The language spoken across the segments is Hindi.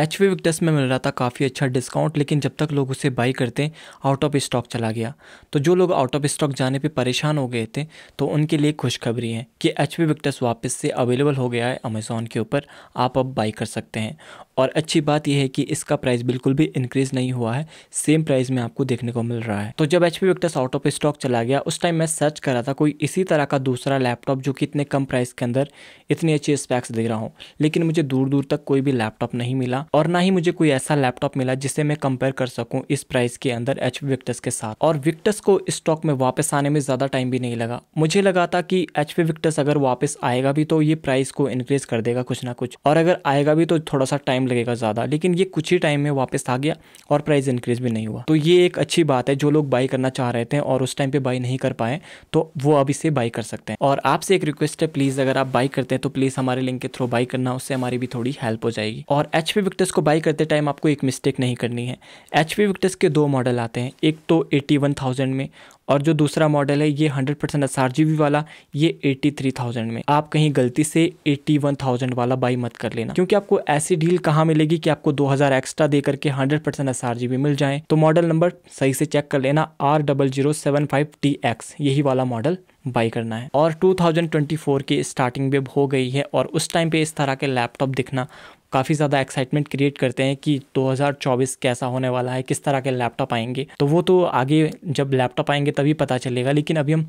एच वी विक्टस में मिल रहा था काफ़ी अच्छा डिस्काउंट लेकिन जब तक लोग उसे बाई करते आउट ऑफ स्टॉक चला गया तो जो लोग आउट ऑफ स्टॉक जाने पे परेशान हो गए थे तो उनके लिए खुशखबरी है कि एच वी विक्टस वापस से अवेलेबल हो गया है अमेज़ोन के ऊपर आप अब बाई कर सकते हैं और अच्छी बात यह है कि इसका प्राइस बिल्कुल भी इंक्रीज़ नहीं हुआ है सेम प्राइस में आपको देखने को मिल रहा है तो जब H P Victus out of stock चला गया उस टाइम मैं सर्च कर रहा था कोई इसी तरह का दूसरा लैपटॉप जो कि इतने कम प्राइस के अंदर इतनी अच्छी स्पैक्स दे रहा हूँ लेकिन मुझे दूर दूर तक कोई भी लैपटॉप नहीं मिला और ना ही मुझे कोई ऐसा लैपटॉप मिला जिसे मैं कंपेयर कर सकूं इस प्राइस के अंदर एच विक्टस के साथ और विक्टस को स्टॉक में वापस आने में ज़्यादा टाइम भी नहीं लगा मुझे लगा था कि एच विक्टस अगर वापस आएगा भी तो ये प्राइस को इंक्रीज कर देगा कुछ ना कुछ और अगर आएगा भी तो थोड़ा सा टाइम लगेगा ज़्यादा लेकिन ये कुछ ही टाइम में वापस आ गया और प्राइस इंक्रीज भी नहीं हुआ तो ये एक अच्छी बात है जो लोग बाई करना चाह रहे थे और उस टाइम पे बाई नहीं कर पाए तो वो अब इसे बाई कर सकते हैं और आपसे एक रिक्वेस्ट है प्लीज़ अगर आप बाई करते हैं तो प्लीज़ हमारे लिंक के थ्रू बाई करना उससे हमारी भी थोड़ी हेल्प हो जाएगी और एच विक्टर्स को बाई करते टाइम आपको एक मिस्टेक नहीं करनी है एच पी विक्टस के दो मॉडल आते हैं एक तो एटी वन थाउजेंड में और जो दूसरा मॉडल है ये hundred percent S R G B वाला ये एट्टी थ्री थाउजेंड में आप कहीं गलती से एट्टी वन थाउजेंड वाला बाई मत कर लेना क्योंकि आपको ऐसी डील कहाँ मिलेगी कि आपको दो हज़ार एक्स्ट्रा दे करके hundred percent S R G B मिल जाए तो मॉडल नंबर सही से चेक कर लेना R double zero seven five T X यही वाला मॉडल बाई करना है और 2024 की स्टार्टिंग वेब हो गई है और उस टाइम पे इस तरह के लैपटॉप दिखना काफ़ी ज़्यादा एक्साइटमेंट क्रिएट करते हैं कि 2024 कैसा होने वाला है किस तरह के लैपटॉप आएंगे तो वो तो आगे जब लैपटॉप आएंगे तभी पता चलेगा लेकिन अभी हम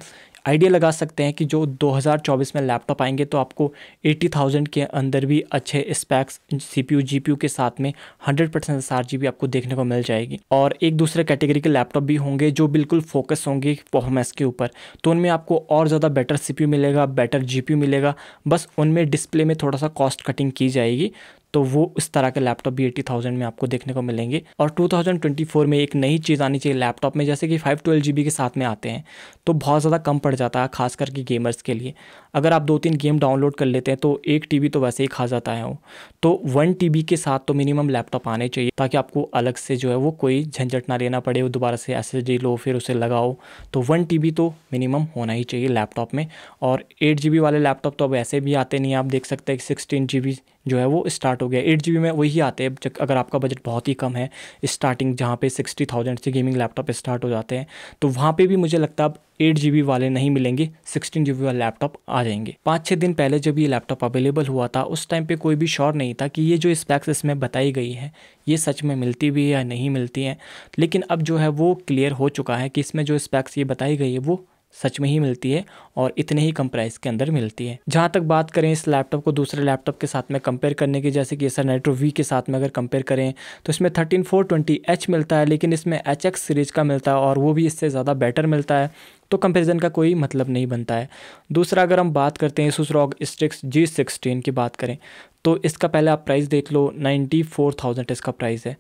आइडिया लगा सकते हैं कि जो 2024 में लैपटॉप आएंगे तो आपको 80,000 के अंदर भी अच्छे स्पैक्स सीपीयू जीपीयू के साथ में 100 परसेंट एस आपको देखने को मिल जाएगी और एक दूसरे कैटेगरी के लैपटॉप भी होंगे जो बिल्कुल फोकस होंगे परफॉर्मेंस के ऊपर तो उनमें आपको और ज़्यादा बेटर सी मिलेगा बेटर जी मिलेगा बस उनमें डिस्प्ले में थोड़ा सा कॉस्ट कटिंग की जाएगी तो वो उस तरह के लैपटॉप भी एट्टी थाउजेंड में आपको देखने को मिलेंगे और टू थाउजेंड ट्वेंटी फोर में एक नई चीज़ आनी चाहिए लैपटॉप में जैसे कि फाइव ट्वेल्व जी बी के साथ में आते हैं तो बहुत ज़्यादा कम पड़ जाता है खास करके गेमर्स के लिए अगर आप दो तीन गेम डाउनलोड कर लेते हैं तो एक टी बी तो वैसे ही खा जाता है वो तो वन टी बी के साथ तो मिनिमम लैपटॉप आने चाहिए ताकि आपको अलग से जो है वो कोई झंझट ना लेना पड़े वो दोबारा से एस एस डी लो फिर उसे लगाओ तो वन टी बी तो मिनिमम होना ही चाहिए लैपटॉप में और एट जी बी वाले लैपटॉप तो अब ऐसे भी आते नहीं आप देख सकते हैं सिक्सटीन जी बी जो है वो स्टार्ट हो गया एट जी में वही आते हैं अगर आपका बजट बहुत ही कम है स्टार्टिंग जहाँ पे सिक्सटी थाउजेंड से गेमिंग लैपटॉप स्टार्ट हो जाते हैं तो वहाँ पे भी मुझे लगता है अब एट जी वाले नहीं मिलेंगे सिक्सटीन जी वाले लैपटॉप आ जाएंगे पाँच छः दिन पहले जब ये लैपटॉप अवेलेबल हुआ था उस टाइम पे कोई भी श्योर नहीं था कि ये जो स्पैक्स इसमें बताई गई है ये सच में मिलती भी है या नहीं मिलती हैं लेकिन अब जो है वो क्लियर हो चुका है कि इसमें जो स्पैक्स ये बताई गई है वो सच में ही मिलती है और इतने ही कम प्राइस के अंदर मिलती है जहाँ तक बात करें इस लैपटॉप को दूसरे लैपटॉप के साथ में कंपेयर करने की जैसे कि एसर नाइट्रो वी के साथ में अगर कंपेयर करें तो इसमें थर्टीन फोर ट्वेंटी एच मिलता है लेकिन इसमें एच एक्स सीरीज का मिलता है और वो भी इससे ज़्यादा बेटर मिलता है तो कंपेरिजन का कोई मतलब नहीं बनता है दूसरा अगर हम बात करते हैं Asus ROG Strix G sixteen की बात करें तो इसका पहले आप प्राइस देख लो नाइन्टी फोर थाउजेंड इसका प्राइस है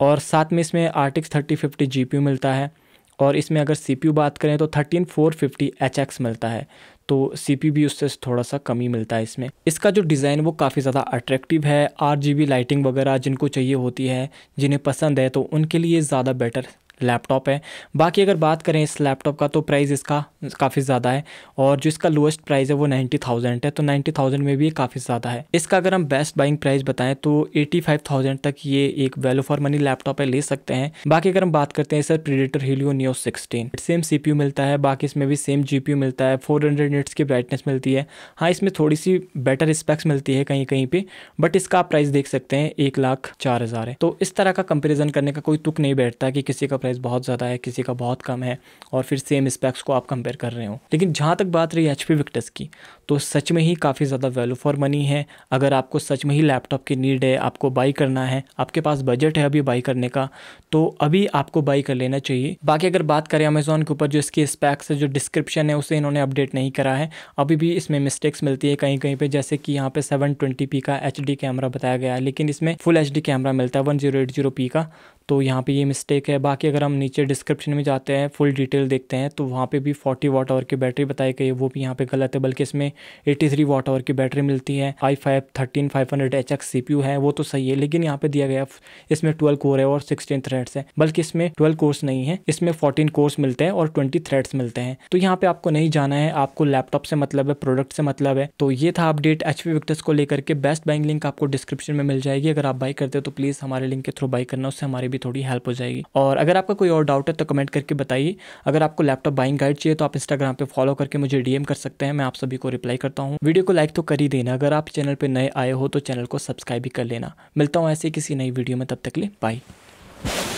और साथ में इसमें RTX thirty fifty G P मिलता है और इसमें अगर सी बात करें तो thirteen four fifty H X मिलता है तो सी भी उससे थोड़ा सा कमी मिलता है इसमें इसका जो डिज़ाइन वो काफ़ी ज़्यादा अट्रैक्टिव है आर लाइटिंग वगैरह जिनको चाहिए होती है जिन्हें पसंद है तो उनके लिए ज़्यादा बेटर लैपटॉप है बाकी अगर बात करें इस लैपटॉप का तो प्राइस इसका काफ़ी ज़्यादा है और जो इसका लोएस्ट प्राइस है वो नाइन्टी थाउजेंड है तो नाइन्टी थाउजेंड में भी ये काफ़ी ज़्यादा है इसका अगर हम बेस्ट बाइंग प्राइस बताएं तो एटी फाइव थाउजेंड तक ये एक वैल्यू फॉर मनी लैपटॉप है ले सकते हैं बाकी अगर हम बात करते हैं Acer Predator Helios Neo sixteen same C मिलता है बाकी इसमें भी सेम जी मिलता है फोर हंड्रेड नेट्स की ब्राइटनेस मिलती है हाँ इसमें थोड़ी सी बेटर स्पेक्स मिलती है कहीं कहीं पर बट इसका आप प्राइस देख सकते हैं एक लाख चार हज़ार है तो इस तरह का कंपेरिजन करने का कोई तुक नहीं बैठता कि किसी का प्राइस बहुत ज़्यादा है किसी का बहुत कम है और फिर सेम स्पेक्स को आप कंपेयर कर रहे हो लेकिन जहाँ तक बात रही एच पी की तो सच में ही काफ़ी ज़्यादा वैल्यू फॉर मनी है अगर आपको सच में ही लैपटॉप की नीड है आपको बाई करना है आपके पास बजट है अभी बाई करने का तो अभी आपको बाई कर लेना चाहिए बाकी अगर बात करें अमेज़ोन के ऊपर जो इसकी स्पैक्स है जो डिस्क्रिप्शन है उसे इन्होंने अपडेट नहीं करा है अभी भी इसमें मिस्टेक्स मिलती है कहीं कहीं पर जैसे कि यहाँ पे 720p का एच कैमरा बताया गया है लेकिन इसमें फुल एच कैमरा मिलता है वन का तो यहाँ पर ये मिस्टेक है बाकी अगर हम नीचे डिस्क्रिप्शन में जाते हैं फुल डिटेल देखते हैं तो वहाँ पे भी 40 वाट आवर की बैटरी बताई गई है वो भी यहाँ पे गलत है बल्कि इसमें 83 वाट आवर की बैटरी मिलती है I five thirteen five hundred H X C है वो तो सही है लेकिन यहाँ पे दिया गया इसमें ट्वेल्व कोर है और सिक्सटीन थ्रेड्स है बल्कि इसमें ट्वेल्व कोर्स नहीं है इसमें फोर्टीन कोर्स मिलते हैं और ट्वेंटी थ्रेड्स मिलते हैं तो यहाँ पे आपको नहीं जाना है आपको लैपटॉप से मतलब है प्रोडक्ट से मतलब है तो ये था अपडेट एच पी विक्टर्स को लेकर के बेस्ट बाइंग लिंक आपको डिस्क्रिप्शन में मिल जाएगी अगर आप बाई करते हो तो प्लीज़ हमारे लिंक के थ्रू बाई करना उससे हमारी भी थोड़ी हेल्प हो जाएगी और अगर आप आपका कोई और डाउट है तो कमेंट करके बताइए अगर आपको लैपटॉप बाइंग गाइड चाहिए तो आप इंस्टाग्राम पे फॉलो करके मुझे डीएम कर सकते हैं मैं आप सभी को रिप्लाई करता हूँ वीडियो को लाइक तो कर ही देना अगर आप चैनल पर नए आए हो तो चैनल को सब्सक्राइब भी कर लेना मिलता हूँ ऐसे किसी नई वीडियो में तब तक ले बाई